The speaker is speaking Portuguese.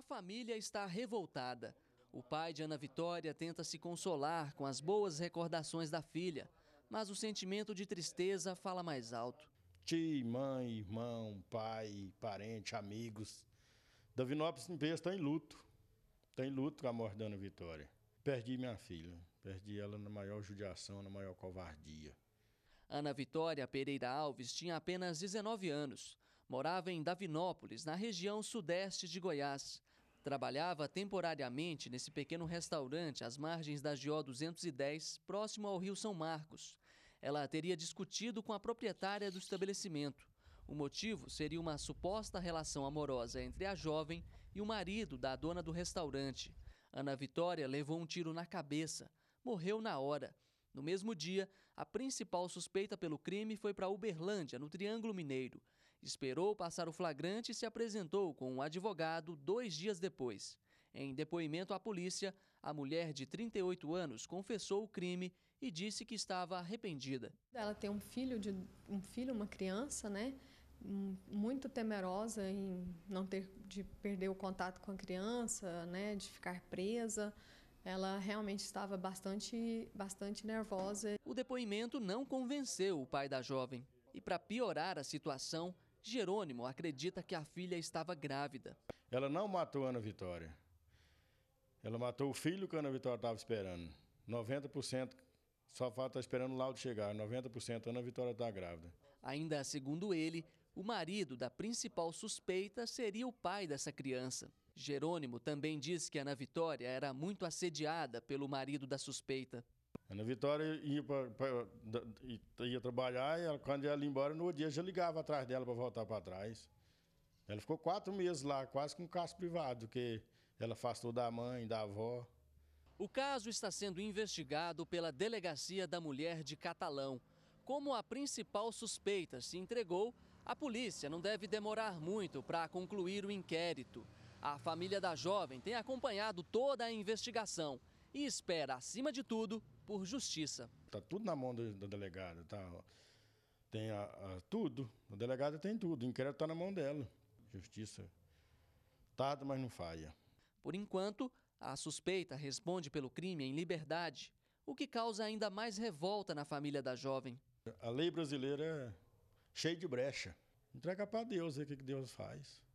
A família está revoltada. O pai de Ana Vitória tenta se consolar com as boas recordações da filha, mas o sentimento de tristeza fala mais alto. Tia, mãe, irmão, pai, parente, amigos. Davinópolis peso está em luto. Está em luto com a morte da Ana Vitória. Perdi minha filha. Perdi ela na maior judiação, na maior covardia. Ana Vitória Pereira Alves tinha apenas 19 anos. Morava em Davinópolis, na região sudeste de Goiás. Trabalhava temporariamente nesse pequeno restaurante às margens da GO 210, próximo ao Rio São Marcos. Ela teria discutido com a proprietária do estabelecimento. O motivo seria uma suposta relação amorosa entre a jovem e o marido da dona do restaurante. Ana Vitória levou um tiro na cabeça, morreu na hora. No mesmo dia, a principal suspeita pelo crime foi para Uberlândia, no Triângulo Mineiro. Esperou passar o flagrante e se apresentou com um advogado dois dias depois. Em depoimento à polícia, a mulher de 38 anos confessou o crime e disse que estava arrependida. Ela tem um filho, de, um filho uma criança, né? Hum, muito temerosa em não ter de perder o contato com a criança, né, de ficar presa. Ela realmente estava bastante bastante nervosa. O depoimento não convenceu o pai da jovem. E para piorar a situação, Jerônimo acredita que a filha estava grávida. Ela não matou Ana Vitória. Ela matou o filho que Ana Vitória estava esperando. 90% só falta tá esperando o laudo chegar. 90% Ana Vitória está grávida. Ainda segundo ele, o marido da principal suspeita seria o pai dessa criança. Jerônimo também diz que Ana Vitória era muito assediada pelo marido da suspeita. Ana é Vitória ia, pra, pra, ia trabalhar e ela, quando ela ia embora, no dia já ligava atrás dela para voltar para trás. Ela ficou quatro meses lá, quase com um caso privado, que ela afastou da mãe, da avó. O caso está sendo investigado pela Delegacia da Mulher de Catalão. Como a principal suspeita se entregou, a polícia não deve demorar muito para concluir o inquérito. A família da jovem tem acompanhado toda a investigação e espera, acima de tudo, por justiça. Está tudo na mão do, do delegado, tá? Tem a, a, tudo, o delegado tem tudo, o inquérito está na mão dela. Justiça tarda, mas não falha. Por enquanto, a suspeita responde pelo crime em liberdade, o que causa ainda mais revolta na família da jovem. A lei brasileira é cheia de brecha. Entrega para Deus ver o que Deus faz.